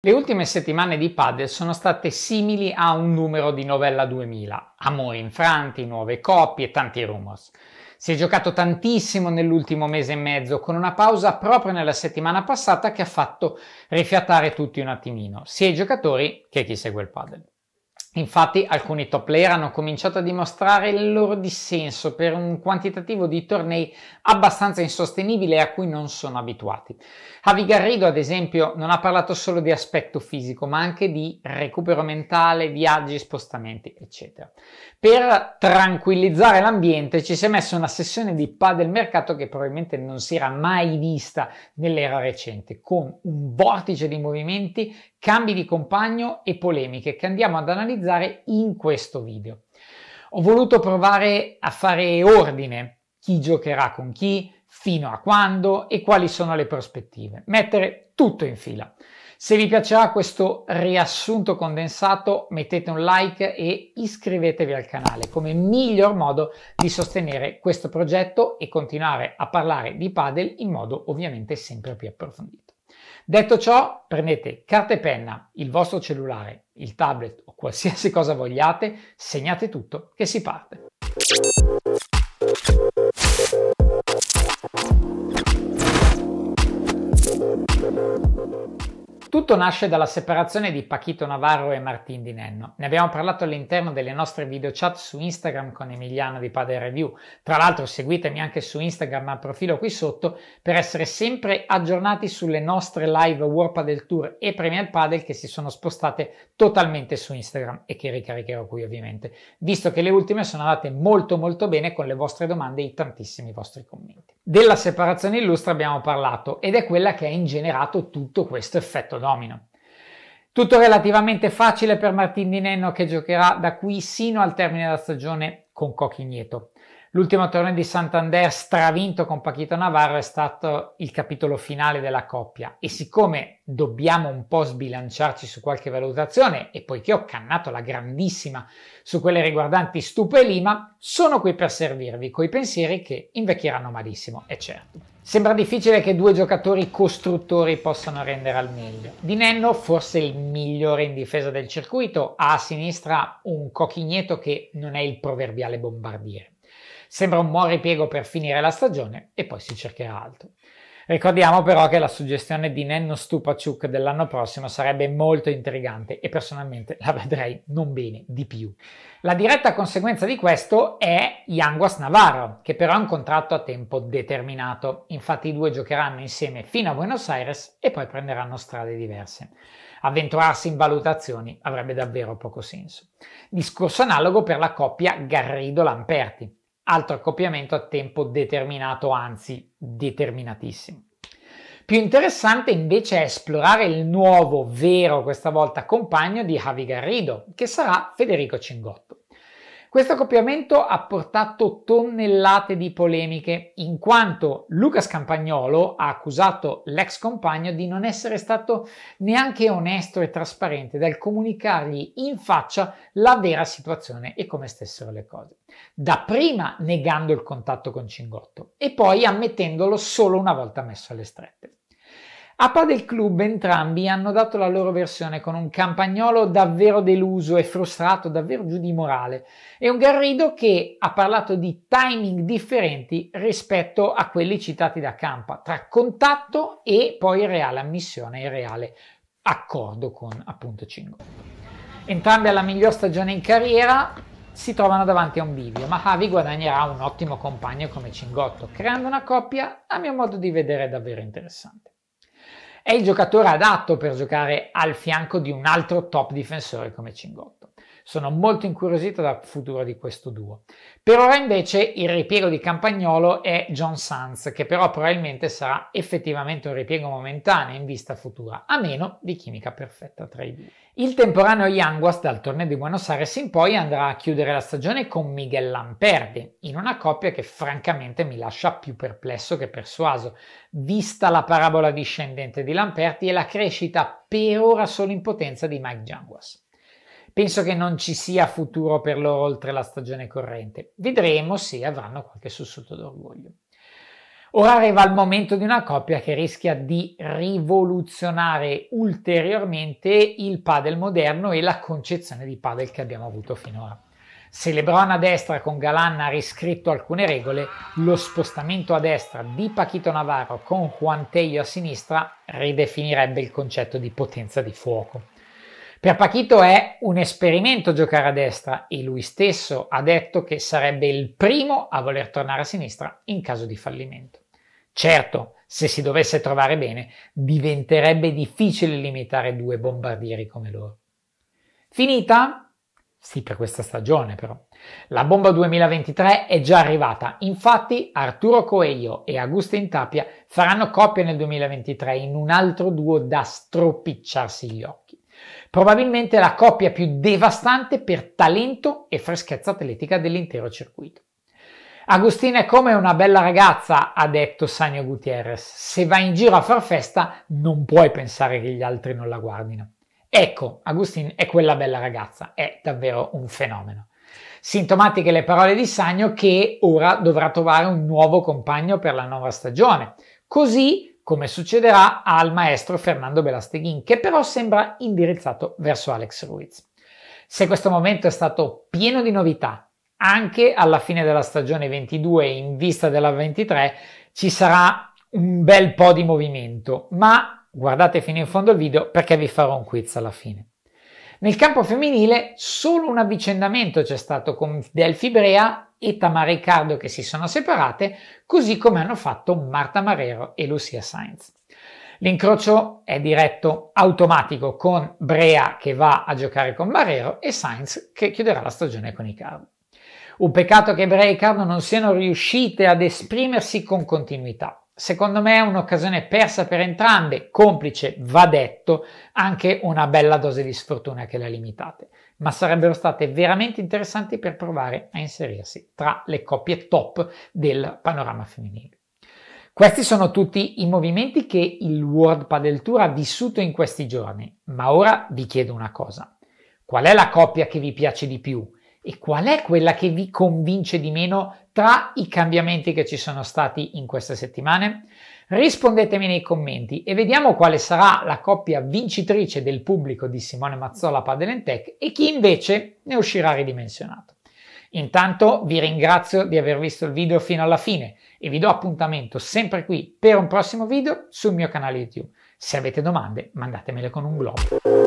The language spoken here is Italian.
Le ultime settimane di Padel sono state simili a un numero di novella 2000, amori infranti, nuove coppie, e tanti rumors. Si è giocato tantissimo nell'ultimo mese e mezzo, con una pausa proprio nella settimana passata che ha fatto rifiatare tutti un attimino, sia i giocatori che chi segue il Padel. Infatti alcuni top player hanno cominciato a dimostrare il loro dissenso per un quantitativo di tornei abbastanza insostenibile a cui non sono abituati. Javi Garrido, ad esempio, non ha parlato solo di aspetto fisico, ma anche di recupero mentale, viaggi, spostamenti, eccetera. Per tranquillizzare l'ambiente ci si è messa una sessione di del mercato che probabilmente non si era mai vista nell'era recente, con un vortice di movimenti, cambi di compagno e polemiche che andiamo ad analizzare analizzare in questo video. Ho voluto provare a fare ordine, chi giocherà con chi, fino a quando e quali sono le prospettive. Mettere tutto in fila. Se vi piacerà questo riassunto condensato mettete un like e iscrivetevi al canale come miglior modo di sostenere questo progetto e continuare a parlare di padel in modo ovviamente sempre più approfondito. Detto ciò, prendete carta e penna, il vostro cellulare, il tablet o qualsiasi cosa vogliate, segnate tutto che si parte. Tutto nasce dalla separazione di Paquito Navarro e Martin Di Nenno. Ne abbiamo parlato all'interno delle nostre video chat su Instagram con Emiliano di Padre Review. Tra l'altro seguitemi anche su Instagram al profilo qui sotto per essere sempre aggiornati sulle nostre live Warpa del Tour e Premier Padel che si sono spostate totalmente su Instagram e che ricaricherò qui ovviamente, visto che le ultime sono andate molto molto bene con le vostre domande e i tantissimi vostri commenti. Della separazione illustre abbiamo parlato ed è quella che ha ingenerato tutto questo effetto domino. Tutto relativamente facile per Martin Di Nenno che giocherà da qui sino al termine della stagione con Cocchi L'ultimo torneo di Santander stravinto con Paquito Navarro è stato il capitolo finale della coppia e siccome dobbiamo un po' sbilanciarci su qualche valutazione e poiché ho cannato la grandissima su quelle riguardanti Stupe e Lima, sono qui per servirvi coi pensieri che invecchieranno malissimo, è certo. Sembra difficile che due giocatori costruttori possano rendere al meglio. Di Nenno forse il migliore in difesa del circuito, ha a sinistra un cochigneto che non è il proverbiale bombardiere. Sembra un buon ripiego per finire la stagione e poi si cercherà altro. Ricordiamo però che la suggestione di Nenno Stupacciuk dell'anno prossimo sarebbe molto intrigante e personalmente la vedrei non bene di più. La diretta conseguenza di questo è Yanguas Navarro, che però ha un contratto a tempo determinato. Infatti i due giocheranno insieme fino a Buenos Aires e poi prenderanno strade diverse. Avventurarsi in valutazioni avrebbe davvero poco senso. Discorso analogo per la coppia Garrido-Lamperti altro accoppiamento a tempo determinato, anzi determinatissimo. Più interessante invece è esplorare il nuovo, vero questa volta compagno di Javi Garrido, che sarà Federico Cingotto. Questo accoppiamento ha portato tonnellate di polemiche, in quanto Lucas Campagnolo ha accusato l'ex compagno di non essere stato neanche onesto e trasparente dal comunicargli in faccia la vera situazione e come stessero le cose. Dapprima negando il contatto con Cingotto e poi ammettendolo solo una volta messo alle strette. A Padel Club entrambi hanno dato la loro versione con un campagnolo davvero deluso e frustrato, davvero giù di morale, e un Garrido che ha parlato di timing differenti rispetto a quelli citati da Campa, tra contatto e poi reale ammissione e reale accordo con appunto Cingo. Entrambi alla miglior stagione in carriera, si trovano davanti a un bivio, ma Javi guadagnerà un ottimo compagno come Cingotto, creando una coppia a mio modo di vedere davvero interessante è il giocatore adatto per giocare al fianco di un altro top difensore come Cingotto. Sono molto incuriosito dal futuro di questo duo. Per ora invece il ripiego di Campagnolo è John Sanz, che però probabilmente sarà effettivamente un ripiego momentaneo in vista futura, a meno di chimica perfetta tra i due. Il temporaneo Yanguas dal torneo di Buenos Aires in poi andrà a chiudere la stagione con Miguel Lamperdi, in una coppia che francamente mi lascia più perplesso che persuaso, vista la parabola discendente di Lamperdi e la crescita per ora solo in potenza di Mike Yanguas penso che non ci sia futuro per loro oltre la stagione corrente. Vedremo se avranno qualche sussulto d'orgoglio. Ora arriva il momento di una coppia che rischia di rivoluzionare ulteriormente il padel moderno e la concezione di padel che abbiamo avuto finora. Se Lebron a destra con Galan ha riscritto alcune regole, lo spostamento a destra di Paquito Navarro con Juan Teio a sinistra ridefinirebbe il concetto di potenza di fuoco. Per Pachito è un esperimento giocare a destra e lui stesso ha detto che sarebbe il primo a voler tornare a sinistra in caso di fallimento. Certo, se si dovesse trovare bene, diventerebbe difficile limitare due bombardieri come loro. Finita? Sì, per questa stagione però. La bomba 2023 è già arrivata, infatti Arturo Coelho e Agustin Tapia faranno coppia nel 2023 in un altro duo da stropicciarsi gli occhi. Probabilmente la coppia più devastante per talento e freschezza atletica dell'intero circuito. Agostina è come una bella ragazza, ha detto Sanio Gutierrez. Se vai in giro a far festa, non puoi pensare che gli altri non la guardino. Ecco, Agustin è quella bella ragazza, è davvero un fenomeno. Sintomatiche le parole di Sanio che ora dovrà trovare un nuovo compagno per la nuova stagione. Così come succederà al maestro Fernando Belasteghin, che però sembra indirizzato verso Alex Ruiz. Se questo momento è stato pieno di novità, anche alla fine della stagione 22 in vista della 23 ci sarà un bel po' di movimento, ma guardate fino in fondo il video perché vi farò un quiz alla fine. Nel campo femminile solo un avvicendamento c'è stato con Delphi Brea e Tamara Riccardo che si sono separate, così come hanno fatto Marta Marrero e Lucia Sainz. L'incrocio è diretto automatico con Brea che va a giocare con Marrero e Sainz che chiuderà la stagione con Icardo. Un peccato che Brea e Icardo non siano riuscite ad esprimersi con continuità secondo me è un'occasione persa per entrambe, complice, va detto, anche una bella dose di sfortuna che la limitate, ma sarebbero state veramente interessanti per provare a inserirsi tra le coppie top del panorama femminile. Questi sono tutti i movimenti che il World Padel Tour ha vissuto in questi giorni, ma ora vi chiedo una cosa. Qual è la coppia che vi piace di più? E qual è quella che vi convince di meno tra i cambiamenti che ci sono stati in queste settimane? Rispondetemi nei commenti e vediamo quale sarà la coppia vincitrice del pubblico di Simone Mazzola Padelentech e chi invece ne uscirà ridimensionato. Intanto vi ringrazio di aver visto il video fino alla fine e vi do appuntamento sempre qui per un prossimo video sul mio canale YouTube. Se avete domande mandatemele con un blog.